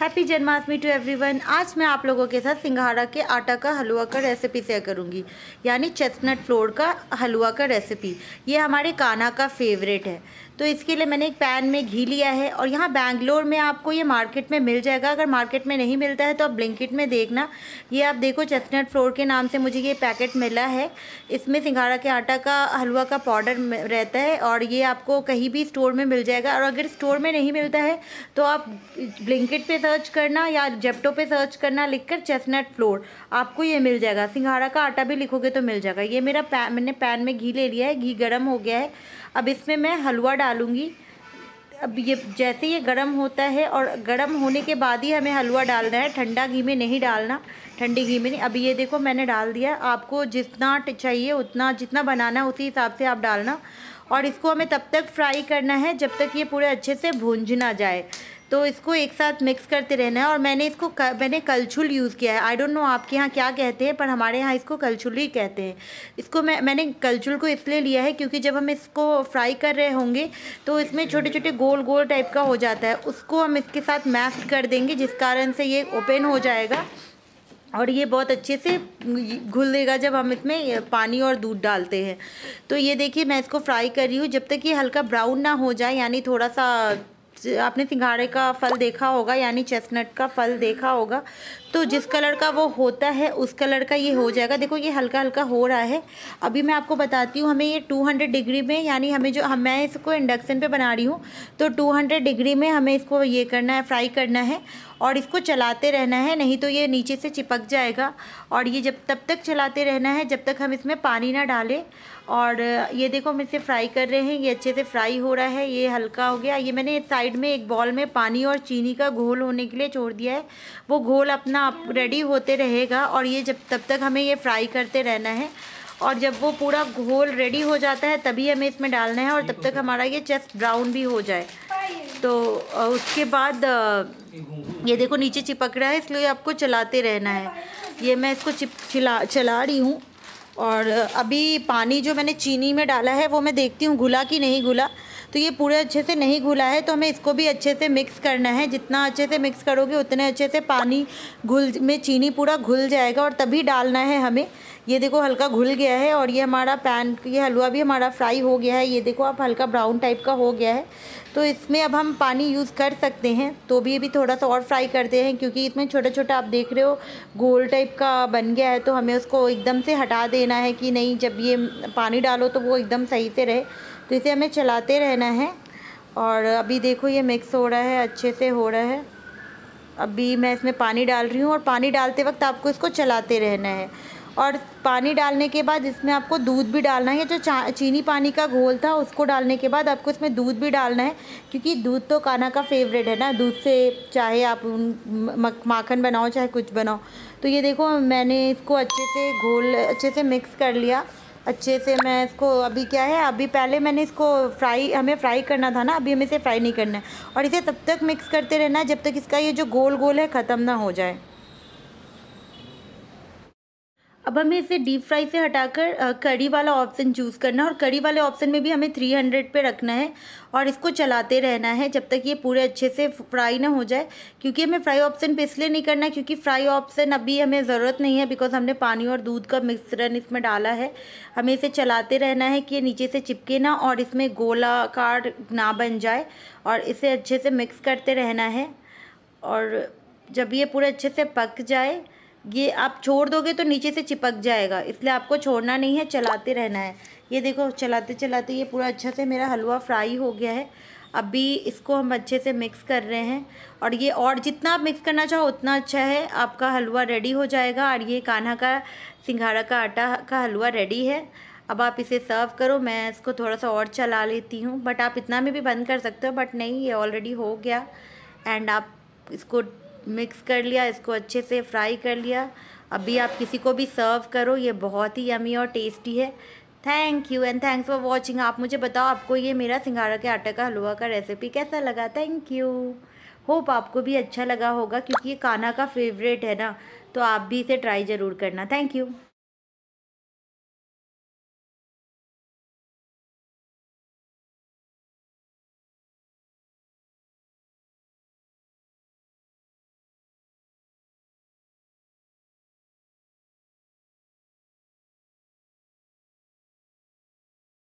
happy Janmashtami to everyone आज मैं आप लोगों के साथ सिंघाड़ा के आटा का हलवा का रेसिपी शेयर करूंगी यानी चेस्टनट फ्लोर का हलवा का रेसिपी ये हमारे काना का फेवरेट है तो इसके लिए मैंने एक पैन में घी लिया है और यहाँ बैंगलोर में आपको ये मार्केट में मिल जाएगा अगर मार्केट में नहीं मिलता है तो आप ब्लिंकिट में देखना ये आप देखो चेस्टनट फ्लोर के नाम से मुझे ये पैकेट मिला है इसमें सिंघाड़ा के आटा का हलवा का पाउडर रहता है और ये आपको कहीं भी स्टोर में मिल जाएगा और अगर स्टोर में नहीं मिलता है तो आप ब्लिंकिट पर सर्च करना या जेप्टो पर सर्च करना लिख कर चेस्टनट फ्लोर आपको ये मिल जाएगा सिंघाड़ा का आटा भी लिखोगे तो मिल जाएगा ये मेरा पैन मैंने पैन में घी ले लिया है घी गर्म हो गया है अब इसमें मैं हलवा डालूंगी अब ये जैसे ये गरम होता है और गरम होने के बाद ही हमें हलवा डालना है ठंडा घी में नहीं डालना ठंडी घी में नहीं अभी ये देखो मैंने डाल दिया आपको जितना चाहिए उतना जितना बनाना उसी हिसाब से आप डालना और इसको हमें तब तक फ्राई करना है जब तक ये पूरे अच्छे से भूंज ना जाए तो इसको एक साथ मिक्स करते रहना है और मैंने इसको क, मैंने कलछुल यूज़ किया है आई डोंट नो आपके यहाँ क्या कहते हैं पर हमारे यहाँ इसको कलछुल ही कहते हैं इसको मैं मैंने कलछुल को इसलिए लिया है क्योंकि जब हम इसको फ्राई कर रहे होंगे तो इसमें छोटे छोटे गोल गोल टाइप का हो जाता है उसको हम इसके साथ मैश कर देंगे जिस कारण से ये ओपन हो जाएगा और ये बहुत अच्छे से घुल देगा जब हम इसमें पानी और दूध डालते हैं तो ये देखिए मैं इसको फ्राई कर रही हूँ जब तक ये हल्का ब्राउन ना हो जाए यानी थोड़ा सा आपने सिंघाड़े का फल देखा होगा यानी चेस्टनट का फल देखा होगा तो जिस कलर का वो होता है उस कलर का ये हो जाएगा देखो ये हल्का हल्का हो रहा है अभी मैं आपको बताती हूँ हमें ये 200 डिग्री में यानी हमें जो हम मैं इसको इंडक्शन पे बना रही हूँ तो 200 डिग्री में हमें इसको ये करना है फ्राई करना है और इसको चलाते रहना है नहीं तो ये नीचे से चिपक जाएगा और ये जब तब तक चलाते रहना है जब तक हम इसमें पानी ना डालें और ये देखो हम इसे फ्राई कर रहे हैं ये अच्छे से फ्राई हो रहा है ये हल्का हो गया ये मैंने साइड में एक बॉल में पानी और चीनी का घोल होने के लिए छोड़ दिया है वो घोल अपना रेडी होते रहेगा और ये जब तब तक हमें ये फ्राई करते रहना है और जब वो पूरा घोल रेडी हो जाता है तभी हमें इसमें डालना है और तब तो तक हमारा ये चेस्ट ब्राउन भी हो जाए तो उसके बाद ये देखो नीचे चिपक रहा है इसलिए आपको चलाते रहना है ये मैं इसको चिप चिला चला रही हूँ और अभी पानी जो मैंने चीनी में डाला है वो मैं देखती हूँ घुला कि नहीं घुला तो ये पूरे अच्छे से नहीं घुला है तो हमें इसको भी अच्छे से मिक्स करना है जितना अच्छे से मिक्स करोगे उतने अच्छे से पानी घुल में चीनी पूरा घुल जाएगा और तभी डालना है हमें ये देखो हल्का घुल गया है और ये हमारा पैन ये हलवा भी हमारा फ्राई हो गया है ये देखो आप हल्का ब्राउन टाइप का हो गया है तो इसमें अब हम पानी यूज़ कर सकते हैं तो भी अभी थोड़ा सा और फ्राई करते हैं क्योंकि इसमें छोटा छोटा आप देख रहे हो गोल टाइप का बन गया है तो हमें उसको एकदम से हटा देना है कि नहीं जब ये पानी डालो तो वो एकदम सही से रहे तो इसे हमें चलाते रहना है और अभी देखो ये मिक्स हो रहा है अच्छे से हो रहा है अभी मैं इसमें पानी डाल रही हूँ और पानी डालते वक्त आपको इसको चलाते रहना है और पानी डालने के बाद इसमें आपको दूध भी डालना है जो चीनी पानी का घोल था उसको डालने के बाद आपको इसमें दूध भी डालना है क्योंकि दूध तो काना का फेवरेट है ना दूध से चाहे आप माखन बनाओ चाहे कुछ बनाओ तो ये देखो मैंने इसको अच्छे से घोल अच्छे से मिक्स कर लिया अच्छे से मैं इसको अभी क्या है अभी पहले मैंने इसको फ्राई हमें फ्राई करना था ना अभी हमें इसे फ्राई नहीं करना है और इसे तब तक मिक्स करते रहना है जब तक इसका ये जो गोल गोल है ख़त्म ना हो जाए अब हमें इसे डीप फ्राई से हटाकर कड़ी वाला ऑप्शन चूज़ करना है और कड़ी वाले ऑप्शन में भी हमें थ्री हंड्रेड पर रखना है और इसको चलाते रहना है जब तक ये पूरे अच्छे से फ्राई ना हो जाए क्योंकि हमें फ्राई ऑप्शन पे इसलिए नहीं करना है क्योंकि फ्राई ऑप्शन अभी हमें ज़रूरत नहीं है बिकॉज हमने पानी और दूध का मिश्रण इसमें डाला है हमें इसे चलाते रहना है कि ये नीचे से चिपके ना और इसमें गोलाकार ना बन जाए और इसे अच्छे से मिक्स करते रहना है और जब ये पूरे अच्छे से पक जाए ये आप छोड़ दोगे तो नीचे से चिपक जाएगा इसलिए आपको छोड़ना नहीं है चलाते रहना है ये देखो चलाते चलाते ये पूरा अच्छा से मेरा हलवा फ्राई हो गया है अभी इसको हम अच्छे से मिक्स कर रहे हैं और ये और जितना आप मिक्स करना चाहो उतना अच्छा है आपका हलवा रेडी हो जाएगा और ये कान्हा का सिंघाड़ा का आटा का हलवा रेडी है अब आप इसे सर्व करो मैं इसको थोड़ा सा और चला लेती हूँ बट आप इतना में भी बंद कर सकते हो बट नहीं ये ऑलरेडी हो गया एंड आप इसको मिक्स कर लिया इसको अच्छे से फ्राई कर लिया अभी आप किसी को भी सर्व करो ये बहुत ही यमी और टेस्टी है thank you and thanks for watching आप मुझे बताओ आपको ये मेरा सिंगारा के आटे का हलवा का रेसिपी कैसा लगा थैंक यू होप आपको भी अच्छा लगा होगा क्योंकि ये काना का फेवरेट है ना तो आप भी इसे ट्राई ज़रूर करना थैंक यू